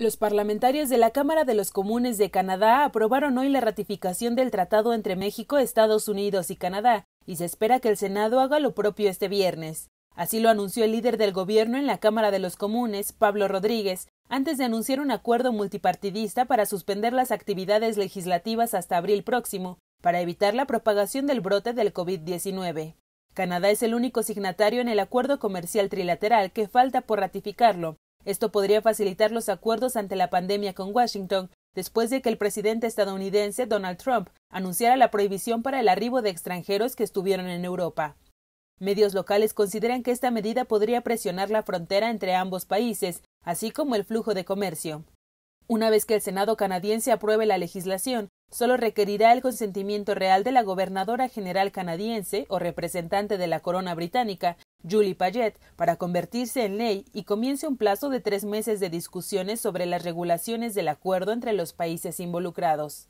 Los parlamentarios de la Cámara de los Comunes de Canadá aprobaron hoy la ratificación del tratado entre México, Estados Unidos y Canadá, y se espera que el Senado haga lo propio este viernes. Así lo anunció el líder del gobierno en la Cámara de los Comunes, Pablo Rodríguez, antes de anunciar un acuerdo multipartidista para suspender las actividades legislativas hasta abril próximo, para evitar la propagación del brote del COVID-19. Canadá es el único signatario en el acuerdo comercial trilateral que falta por ratificarlo, esto podría facilitar los acuerdos ante la pandemia con Washington, después de que el presidente estadounidense Donald Trump anunciara la prohibición para el arribo de extranjeros que estuvieron en Europa. Medios locales consideran que esta medida podría presionar la frontera entre ambos países, así como el flujo de comercio. Una vez que el Senado canadiense apruebe la legislación, solo requerirá el consentimiento real de la gobernadora general canadiense o representante de la corona británica, Julie Payet para convertirse en ley y comience un plazo de tres meses de discusiones sobre las regulaciones del acuerdo entre los países involucrados.